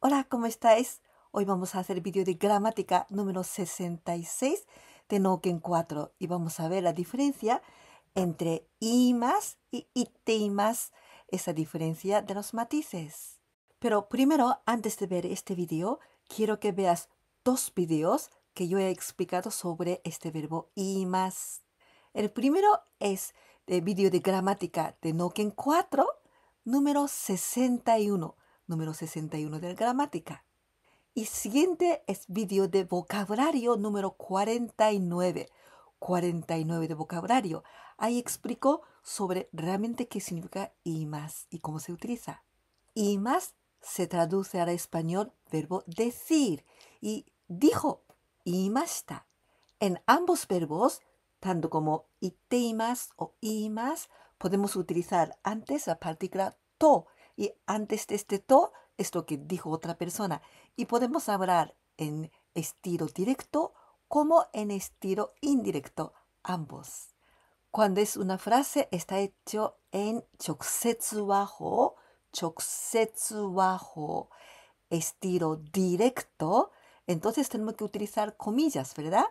Hola, ¿cómo estáis? Hoy vamos a hacer el vídeo de gramática número 66 de Noken 4 y vamos a ver la diferencia entre más y más esa diferencia de los matices. Pero primero, antes de ver este vídeo, quiero que veas dos vídeos que yo he explicado sobre este verbo más El primero es el vídeo de gramática de Noken 4 número 61, número 61 de la gramática. Y siguiente es vídeo de vocabulario número 49, 49 de vocabulario. Ahí explico sobre realmente qué significa y más y cómo se utiliza. Y más se traduce al español verbo decir y dijo y está En ambos verbos, tanto como y más o más podemos utilizar antes la partícula to y antes de este to es lo que dijo otra persona y podemos hablar en estilo directo como en estilo indirecto, ambos. Cuando es una frase está hecho en choksetsu bajo, choksetsu bajo, estilo directo, entonces tenemos que utilizar comillas, ¿verdad?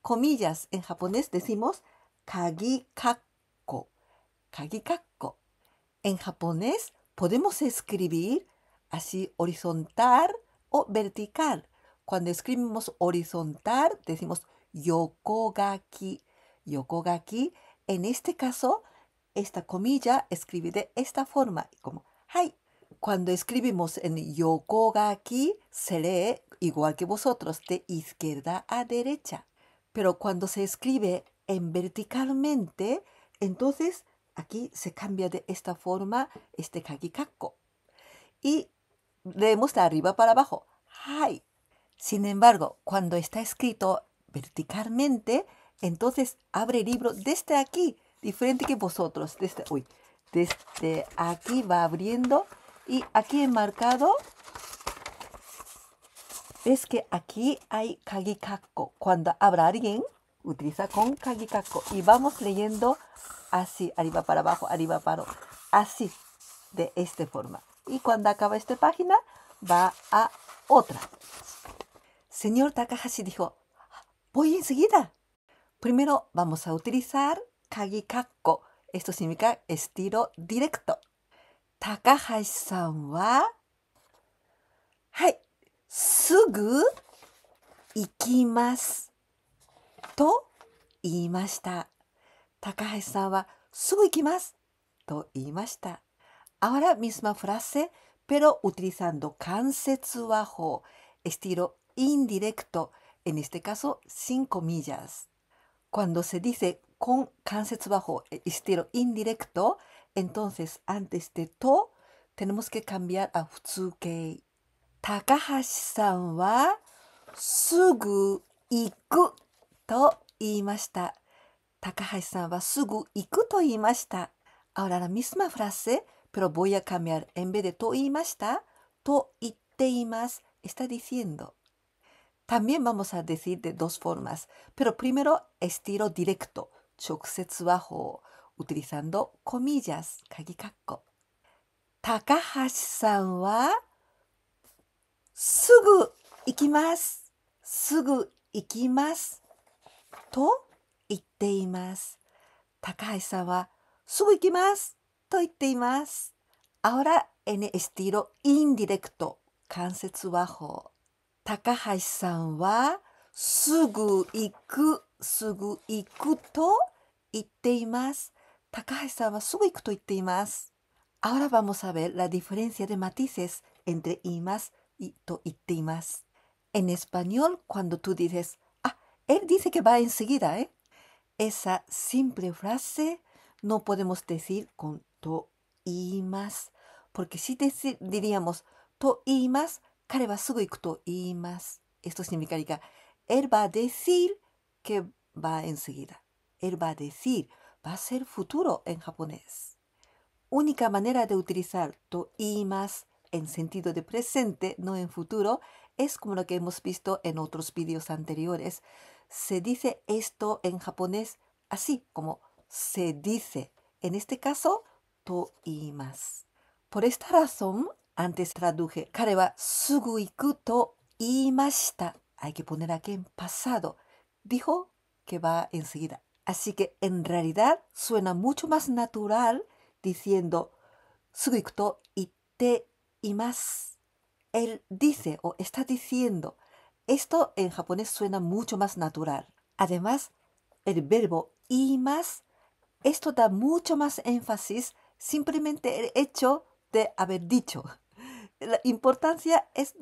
Comillas en japonés decimos kagi kaku en japonés podemos escribir así horizontal o vertical. Cuando escribimos horizontal decimos yokogaki. Yokogaki, en este caso, esta comilla escribe de esta forma, como hai. Cuando escribimos en yokogaki se lee igual que vosotros, de izquierda a derecha. Pero cuando se escribe en verticalmente, entonces Aquí se cambia de esta forma este kakikakko. Y leemos de arriba para abajo. hay Sin embargo, cuando está escrito verticalmente, entonces abre libro desde aquí, diferente que vosotros. Desde, desde aquí va abriendo y aquí he marcado. Ves que aquí hay kagikakko. Cuando abra alguien, utiliza con kagikako. Y vamos leyendo así, arriba para abajo, arriba para abajo, así, de esta forma. Y cuando acaba esta página, va a otra. Señor Takahashi dijo, voy enseguida. Primero vamos a utilizar kagikako. Esto significa estilo directo. Takahashi-san wa... Hai, sugu ikimasu. と言いました。高橋さんはすぐ行きますと言いました。Ahora misma frase, pero utilizando kansetsu bajo, estilo indirecto, en este caso sin comillas. Cuando se dice con kansetsu bajo, estilo indirecto, entonces antes de to tenemos que cambiar a futsukei. Takahashi-san wa sugu iku と言いました。高橋さんはすぐ行くと言いました。Ahora la misma frase, pero voy a cambiar en vez de と言いました。と言っています。Está diciendo. También vamos a decir de dos formas, pero primero estilo directo, 直接和法 utilizando comillas, 鍵括弧。高橋さんはすぐ行きます。すぐ行きます。と言っています。高橋さんはすぐ行きますと言っています。あオラエネエスティロインディレクト関節和法。高橋さんはすぐ行く、すぐ行くと言っています。高橋さんはすぐ行くと言っています。アオラバモサベラディフェレンシアデマティセスエンデイマスと言っています。En español, cuando tú d i c Él dice que va enseguida, ¿eh? Esa simple frase no podemos decir con to y más, porque si diríamos to y más, kare va to y más. Esto significa él va a decir que va enseguida. Él va a decir, va a ser futuro en japonés. Única manera de utilizar to y más en sentido de presente, no en futuro, es como lo que hemos visto en otros vídeos anteriores se dice esto en japonés así como se dice. En este caso, to más Por esta razón, antes traduje kare wa sugu to imashita. Hay que poner aquí en pasado. Dijo que va enseguida. Así que en realidad suena mucho más natural diciendo sugu y te y imas. Él dice o está diciendo esto en japonés suena mucho más natural. Además, el verbo y más, esto da mucho más énfasis simplemente el hecho de haber dicho. La importancia es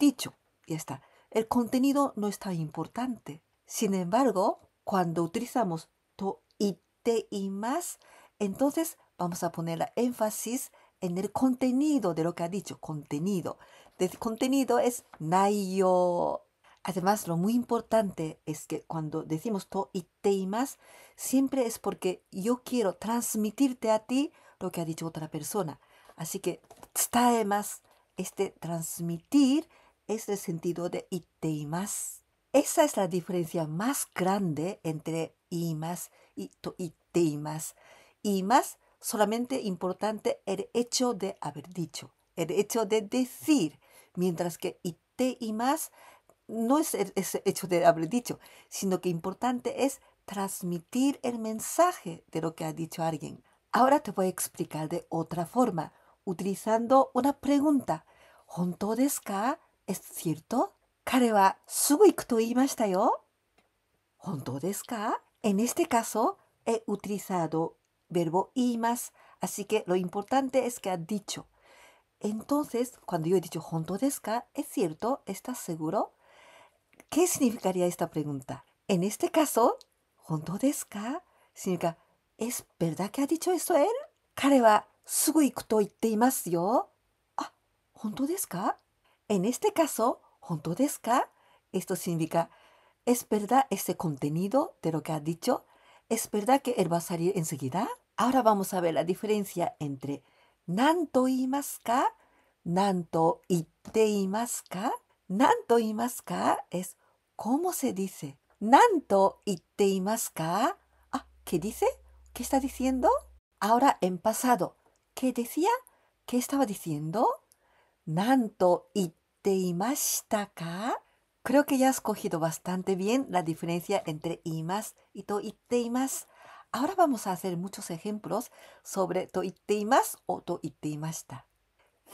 dicho. Y está. El contenido no es tan importante. Sin embargo, cuando utilizamos to y te y más, entonces vamos a poner la énfasis en el contenido de lo que ha dicho. Contenido. El contenido es nayo. Además, lo muy importante es que cuando decimos to y te más, siempre es porque yo quiero transmitirte a ti lo que ha dicho otra persona. Así que está más, este transmitir es este el sentido de te y más. Esa es la diferencia más grande entre y más y to y te y más. Y más solamente importante el hecho de haber dicho, el hecho de decir, mientras que te y más no es, el hecho de haber dicho, sino que importante es transmitir el mensaje de lo que ha dicho alguien. Ahora te voy a explicar de otra forma, utilizando una pregunta. ¿Honto ¿Es cierto? ¿Kare wa to iimashita yo? ¿Honto En este caso, he utilizado verbo imas, así que lo importante es que ha dicho. Entonces, cuando yo he dicho honto ¿es cierto? ¿Estás seguro? ¿Qué significaría esta pregunta? En este caso, junto de Significa, ¿es verdad que ha dicho eso él? Kare wa sugu yo. Ah, junto desu En este caso, junto de Esto significa, ¿es verdad ese contenido de lo que ha dicho? ¿Es verdad que él va a salir enseguida? Ahora vamos a ver la diferencia entre nanto y ka, nanto itte imasu ka. Nanto y es ¿Cómo se dice? Nanto itteimaska. Ah, ¿qué dice? ¿Qué está diciendo? Ahora en pasado. ¿Qué decía? ¿Qué estaba diciendo? Nanto itteimashita ka. Creo que ya has cogido bastante bien la diferencia entre imas y to itteimas. Ahora vamos a hacer muchos ejemplos sobre to itteimas o to itteimashita.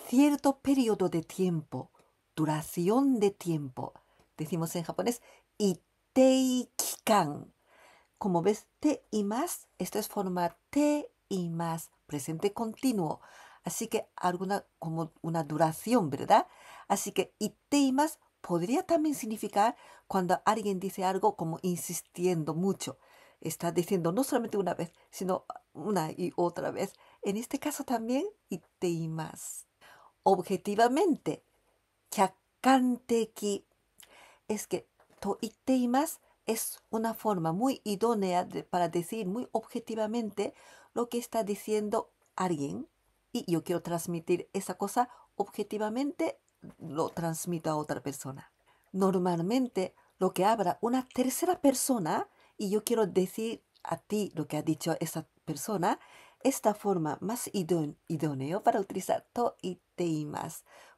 Cierto periodo de tiempo, duración de tiempo decimos en japonés, iteikikan. Como ves, te y más, esto es forma te y más, presente continuo. Así que alguna, como una duración, ¿verdad? Así que y más podría también significar cuando alguien dice algo como insistiendo mucho. Está diciendo no solamente una vez, sino una y otra vez. En este caso también y más. Objetivamente, ki es que to es una forma muy idónea para decir muy objetivamente lo que está diciendo alguien y yo quiero transmitir esa cosa objetivamente, lo transmito a otra persona. Normalmente lo que habla una tercera persona y yo quiero decir a ti lo que ha dicho esa persona, esta forma más idóneo para utilizar to y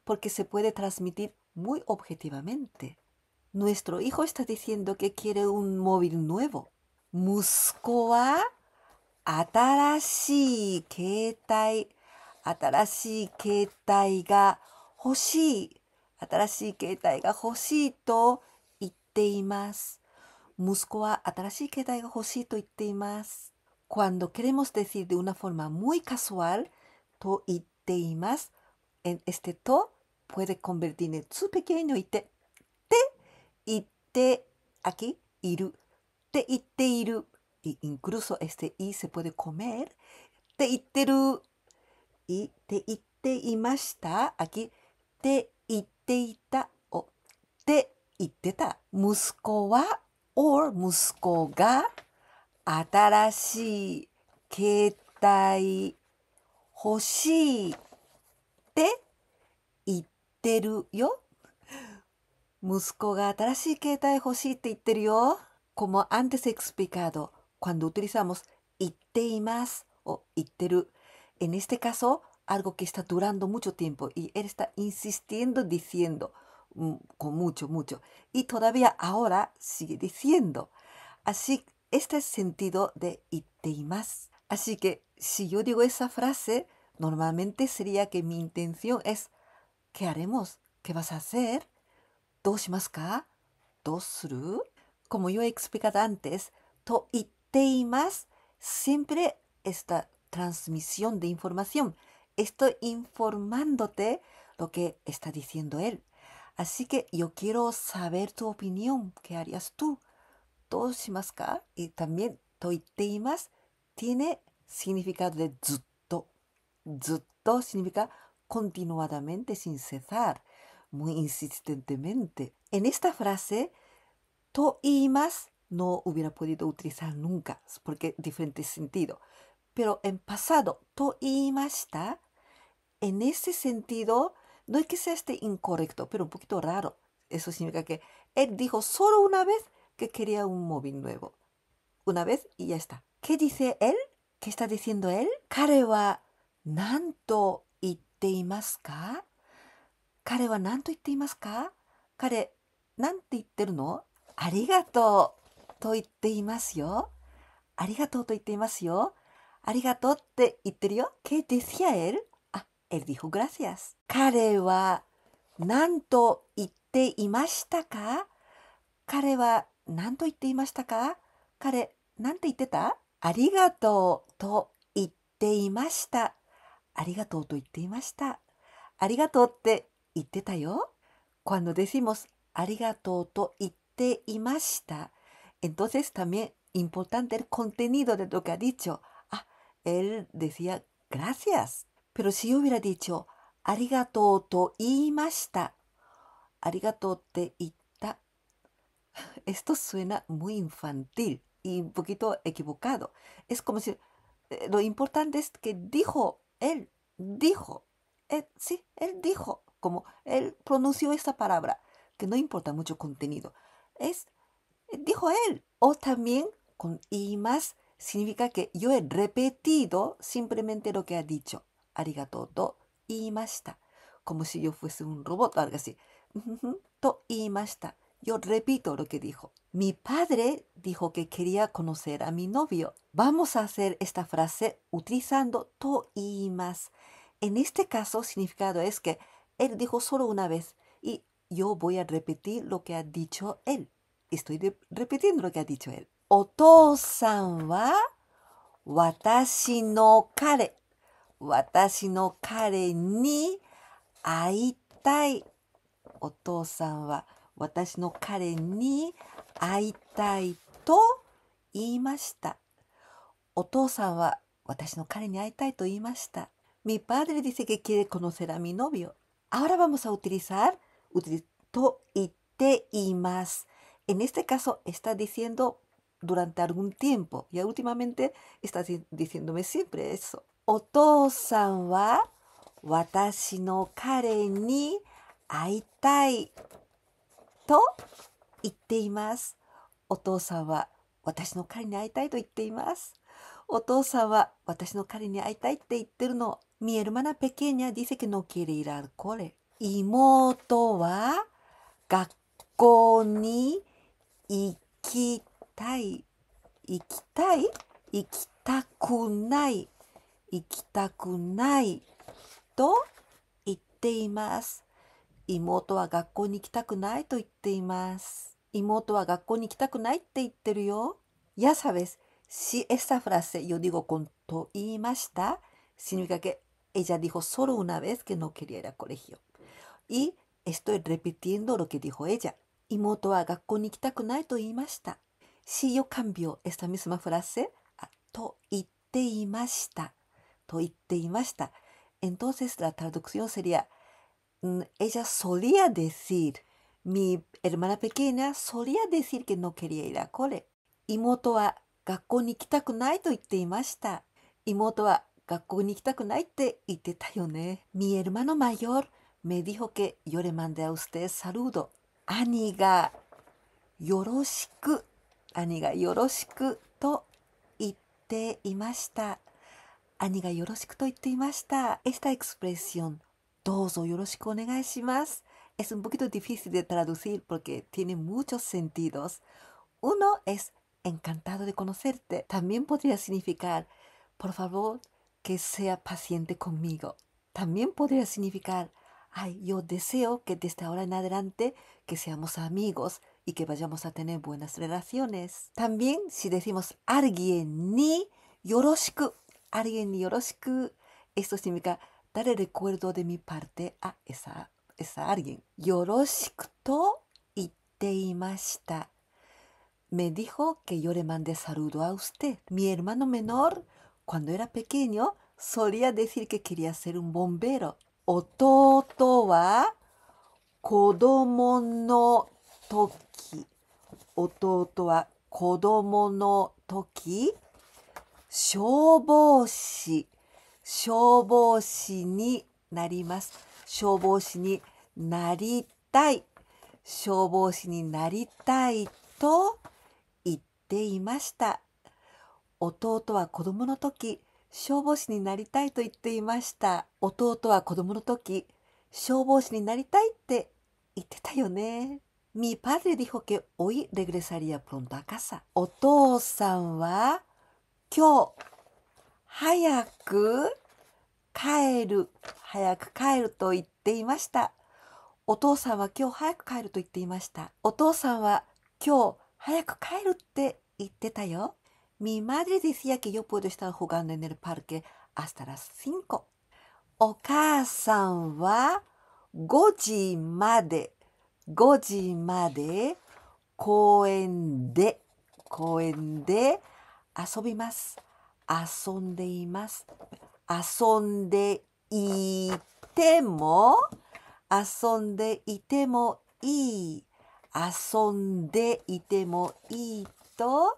porque se puede transmitir muy objetivamente. Nuestro hijo está diciendo que quiere un móvil nuevo. Muscoa wa atarashii ketai, atarashii ketai ga hoshii, atarashii ketai ga hoshi, to itte imasu. atarashi wa atarashii ketai ga hoshii to itte Cuando queremos decir de una forma muy casual, to itte en este to puede convertir en su pequeño ite. 言って、あき、いる。って言っている。い、incluso este い、せ p で、こめ e って言ってる。い、って言っていました。あき、って言っていた。お、って言ってた。息子は、お、r 息子が、新しい、携帯、ほしい。って言ってるよ。Como antes he explicado, cuando utilizamos 言っています o itteru, en este caso, algo que está durando mucho tiempo y él está insistiendo diciendo mm, con mucho, mucho. Y todavía ahora sigue diciendo. Así, este es el sentido de 言っています. Así que si yo digo esa frase, normalmente sería que mi intención es, ¿qué haremos? ¿Qué vas a hacer? どうしますかどうする Como yo he explicado antes, siempre esta transmisión de información. Estoy informándote lo que está diciendo él. Así que yo quiero saber tu opinión. ¿Qué harías tú? to Y también tiene significado de ZUTTO significa continuadamente sin cesar muy insistentemente. En esta frase, to y más no hubiera podido utilizar nunca, porque diferente sentido. Pero en pasado, to y está, en ese sentido, no es que sea este incorrecto, pero un poquito raro. Eso significa que él dijo solo una vez que quería un móvil nuevo. Una vez y ya está. ¿Qué dice él? ¿Qué está diciendo él? Kare wa nanto itte imasu ka? 彼は何と言っていますか彼、何て言ってるのありがとうと言っていますよ。ありがとうと言っていますよ。ありがとうって言ってるよ。¿Qué decía él? Ah, 彼は何と言っていましたか彼は何と言っていましたか彼、何て言ってたありがとうと言っていました。ありがとうと言っていました。ありがとうって yo cuando decimos entonces también importante el contenido de lo que ha dicho. Ah, él decía gracias. Pero si yo hubiera dicho te esto suena muy infantil y un poquito equivocado. Es como si eh, lo importante es que dijo él, dijo, eh, sí, él dijo como él pronunció esta palabra, que no importa mucho contenido. Es, eh, dijo él, o también con y más significa que yo he repetido simplemente lo que ha dicho. Arigato to está Como si yo fuese un robot o algo así. To está Yo repito lo que dijo. Mi padre dijo que quería conocer a mi novio. Vamos a hacer esta frase utilizando to más En este caso, significado es que Él dijo solo una vez y yo voy a repetir lo que ha dicho él. Estoy re repitiendo lo que ha dicho él. Otosan wa watashi no kare. Watashi no kare ni aitai. Otosan wa watashi no kare ni aitai to iimashita. Otosan wa watashi no kare ni aitai to iimashita. Mi padre dice que quiere conocer a mi novio. Ahora vamos a utilizar utilizó y te y más. En este caso está diciendo durante algún tiempo. Ya últimamente está diciéndome siempre eso. Otosan wa watashi no kare ni aitai to itte imasu. Otosan wa watashi no kare ni aitai to itte imasu. お父さんは私の彼に会いたいって言ってるの Mi hermana pequeña dice que no quiere ir al cole. 妹は学校に行きたい。行きたい行きたくない。行きたくない。と言っています。妹は学校に行きたくないと言っています。妹は学校に行きたくないって言ってるよ。Ya sabes, si e s a frase yo digo con to 言いました。死にかけ Ella dijo solo una vez que no quería ir a colegio. Y estoy repitiendo lo que dijo ella. Imoto wa gakko ni to Si yo cambio esta misma frase a to itte imashita, to itte imashita, entonces la traducción sería mm, ella solía decir, mi hermana pequeña solía decir que no quería ir a cole. Imoto wa gakko ni to itte imashita. Imoto 学校に行きたくないって言ってたよね。Mi hermano mayor me dijo que yo le mandé a usted saludo. 兄がよろしく、兄がよろしくと言っていました。兄がよろしくと言っていました。Esta expresión, どうぞよろしくお願いします。Es un poquito difícil de traducir porque tiene muchos sentidos. Uno es encantado de conocerte. También podría significar, por favor, que sea paciente conmigo. También podría significar, ay, yo deseo que desde ahora en adelante que seamos amigos y que vayamos a tener buenas relaciones. También si decimos alguien ni yoroshiku, alguien ni yoroshiku, esto significa dar recuerdo de mi parte a esa, esa alguien. Yoroshiku to iteimashita. Me dijo que yo le mandé saludo a usted. Mi hermano menor Cuando era pequeño, solía decir que quería ser un bombero. Ototo wa kodomo no toki. Ototo wa kodomo no toki. 消防士、消防士になります。消防士になりたい。消防士になりたいと言っていました。弟は子供の時消防士になりたいと言っていました弟は子供の時消防士になりたいって言ってたよね Mi padre dijo que hoy regresaría pronto a casa お父さんは今日早く帰る早く帰ると言っていましたお父さんは今日早く帰ると言っていましたお父さんは今日早く帰るって言ってたよ Mi madre decía que yo puedo estar jugando en el parque hasta las 5. お母さんは5時まで、5時まで公園で、公園で遊びます。遊んでいます。遊んでいても、遊んでいてもいい。遊んでいてもいいと、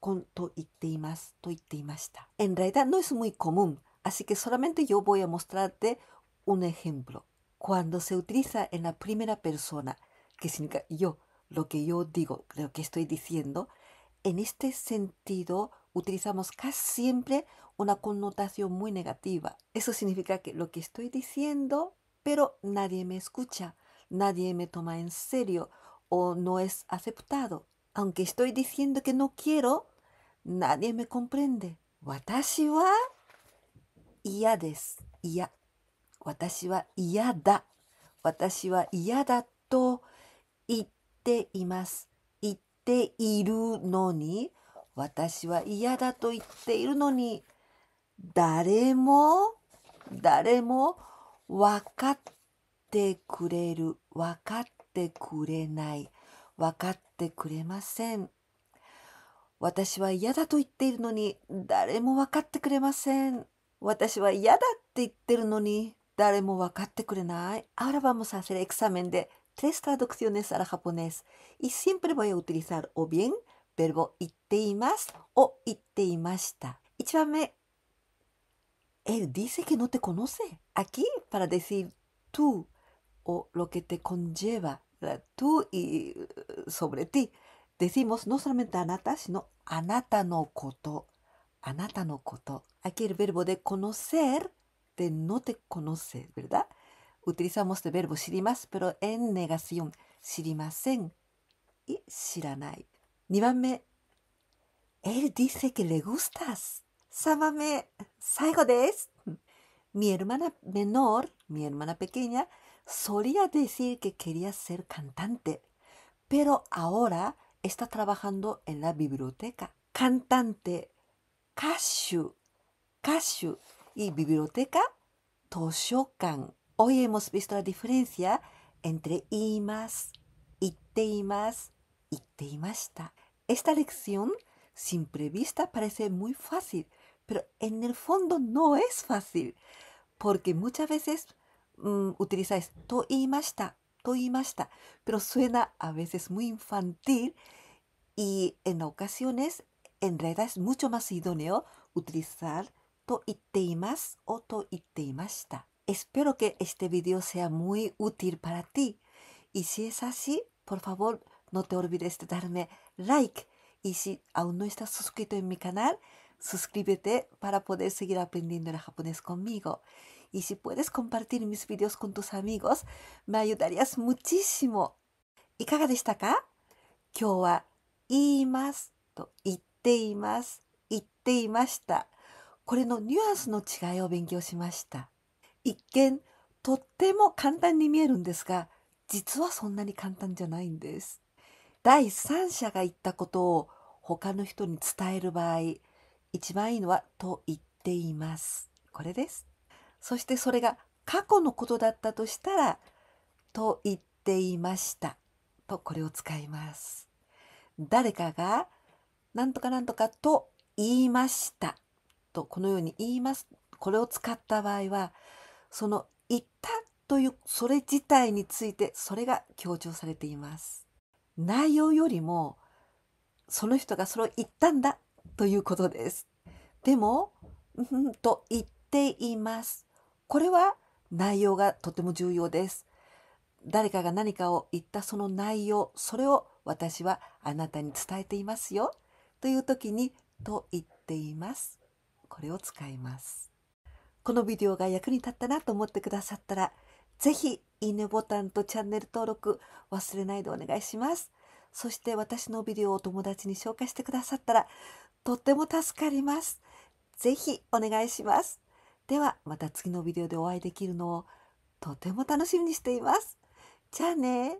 con to tu to En realidad no es muy común, así que solamente yo voy a mostrarte un ejemplo. Cuando se utiliza en la primera persona, que significa yo, lo que yo digo, lo que estoy diciendo, en este sentido utilizamos casi siempre una connotación muy negativa. Eso significa que lo que estoy diciendo, pero nadie me escucha, nadie me toma en serio o no es aceptado. Aunque estoy diciendo que no quiero, nadie me comprende. Watashi wa iya desu. Iya. Watashi wa iya da. Watashi wa iya da to 言っています。言っているのに、私は嫌だと言っているのに、誰も、誰も分かってくれる、分かってくれない。分かってくれません。私は嫌だと言っているのに誰も分かってくれません。私は嫌だって言ってるのに誰も分かってくれない。アラバムサせレエクサメンで、トレスタドクションネスアラハポネス。イシンプルボイオトリサルおびん。ベルボ言っています。を言っていました。一番目。エルディセケのてこノせ。あき。パラデシルトゥをロケテコンジェバ。tú y eh, sobre ti. Decimos no solamente anata, sino anata no koto. Anata no koto. Aquí el verbo de conocer, de no te conoce, ¿verdad? Utilizamos el verbo shirimas, pero en negación. Shirimasen y shiranai. Nibame, él dice que le gustas. Sábame, salgo de Mi hermana menor, mi hermana pequeña, solía decir que quería ser cantante, pero ahora está trabajando en la biblioteca. Cantante, kashu, kashu y biblioteca, toshokan. Hoy hemos visto la diferencia entre imas, iteimas, iteimashita. Esta lección, sin prevista parece muy fácil, pero en el fondo no es fácil, porque muchas veces Mm, to to toimashita, toimashita, pero suena a veces muy infantil y en ocasiones en realidad es mucho más idóneo utilizar to toiteimas o to toiteimashita. Espero que este video sea muy útil para ti y si es así, por favor no te olvides de darme like y si aún no estás suscrito en mi canal, suscríbete para poder seguir aprendiendo el japonés conmigo. Y si puedes compartir mis videos con tus amigos, me ayudarías muchísimo. いかがでしたか今日は言いますと言っています、言っていました。これのニュアンスの違いを勉強しました。一見、とっても簡単に見えるんですが、実はそんなに簡単じゃないんです。第三者が言ったことを他の人に伝える場合、一番いいのはと言っています。これです。そしてそれが過去のことだったとしたらと言っていましたとこれを使います誰かが何とか何とかと言いましたとこのように言いますこれを使った場合はその言ったというそれ自体についてそれが強調されています内容よりもその人がそれを言ったんだということですでもうんと言っていますこれは内容がとても重要です。誰かが何かを言ったその内容、それを私はあなたに伝えていますよ。という時に、と言っています。これを使います。このビデオが役に立ったなと思ってくださったら、ぜひいいねボタンとチャンネル登録忘れないでお願いします。そして私のビデオを友達に紹介してくださったら、とっても助かります。ぜひお願いします。ではまた次のビデオでお会いできるのをとても楽しみにしています。じゃあね